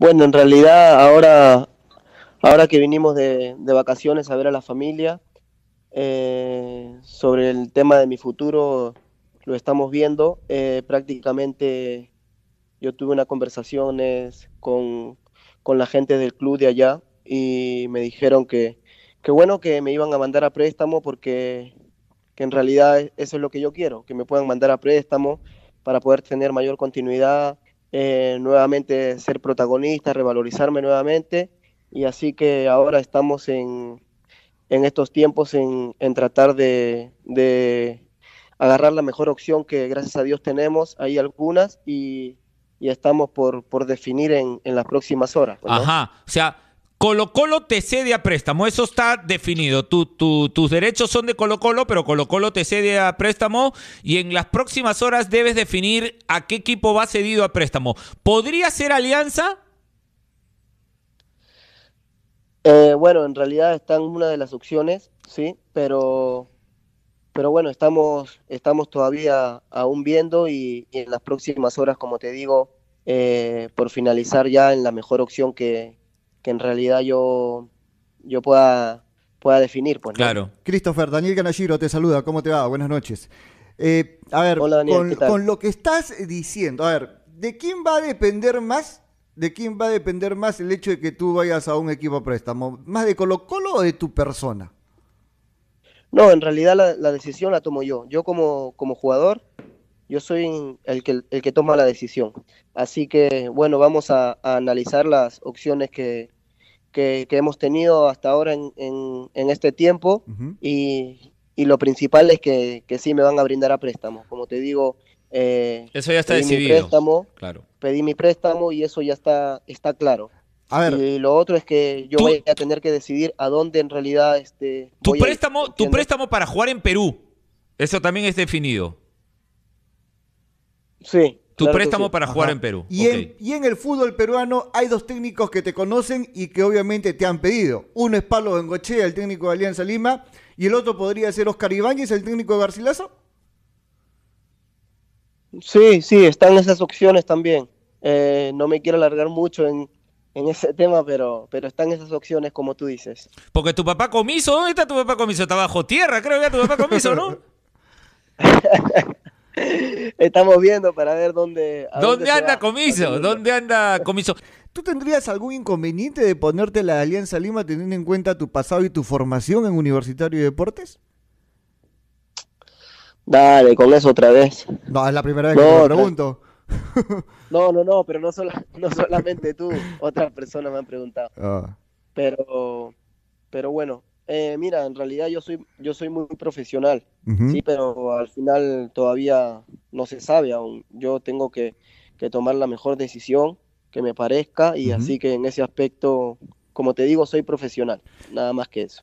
Bueno, en realidad ahora, ahora que vinimos de, vacaciones a ver a la familia, eh, sobre el tema de mi futuro lo estamos viendo. Eh, prácticamente yo tuve unas conversaciones con, con, la gente del club de allá y me dijeron que, que bueno que me iban a mandar a préstamo porque que en realidad eso es lo que yo quiero, que me puedan mandar a préstamo para poder tener mayor continuidad eh, nuevamente ser protagonista, revalorizarme nuevamente. Y así que ahora estamos en, estos tiempos en, tratar de, de, agarrar la mejor opción que gracias a Dios tenemos. Hay algunas y, estamos por, definir en, en, las próximas horas. Pues, Ajá, o sea, Colo Colo te cede a préstamo, eso está definido. tus derechos son de Colo Colo, pero Colo Colo te cede a préstamo y en las próximas horas debes definir a qué equipo va cedido a préstamo. ¿Podría ser Alianza? Eh, bueno, en realidad en una de las opciones, sí, pero, pero bueno, estamos, estamos todavía aún viendo y, en las próximas horas, como te digo, eh, por finalizar ya en la mejor opción que, que en realidad yo, yo pueda, pueda definir. Pues, claro. Christopher, Daniel Canalliro te saluda, ¿cómo te va? Buenas noches. Eh, a ver, con, lo que estás diciendo, a ver, ¿de quién va a depender más? ¿De quién va a depender más el hecho de que tú vayas a un equipo a préstamo? ¿Más de Colo Colo o de tu persona? No, en realidad la, la decisión la tomo yo. Yo como, como jugador yo soy el que, el que toma la decisión. Así que, bueno, vamos a, analizar las opciones que, hemos tenido hasta ahora en, este tiempo y, lo principal es que, que, sí me van a brindar a préstamo. Como te digo, eh, pedí Mi préstamo, claro. Pedí mi préstamo y eso ya está, está claro. y lo otro es que yo voy a tener que decidir a dónde en realidad este. Tu préstamo, tu préstamo para jugar en Perú, eso también es definido. Sí. Tu préstamo para jugar en Perú. Y, en, y en el fútbol peruano hay dos técnicos que te conocen y que obviamente te han pedido. Uno es Pablo Bengochea, el técnico de Alianza Lima, y el otro podría ser Oscar Ibáñez, el técnico de Garcilaso. Sí, sí, están esas opciones también. Eh, no me quiero alargar mucho en, ese tema, pero, pero están esas opciones como tú dices. Porque tu papá comiso, ¿dónde está tu papá comiso? Está bajo tierra, creo que tu papá comiso, ¿no? Estamos viendo para ver dónde. ¿Dónde, anda Comiso? ¿Dónde anda Comiso? ¿Tú tendrías algún inconveniente de ponerte la Alianza Lima teniendo en cuenta tu pasado y tu formación en Universitario de Deportes? Dale, con eso otra vez. No, es la primera vez que te pregunto. No, no, no, pero no, no solamente tú, otras personas me han preguntado. Ah. Pero, pero bueno, eh, mira, en realidad yo soy, yo soy muy profesional, sí, pero al final todavía no se sabe aún. Yo tengo que, tomar la mejor decisión que me parezca y así que en ese aspecto, como te digo, soy profesional, nada más que eso.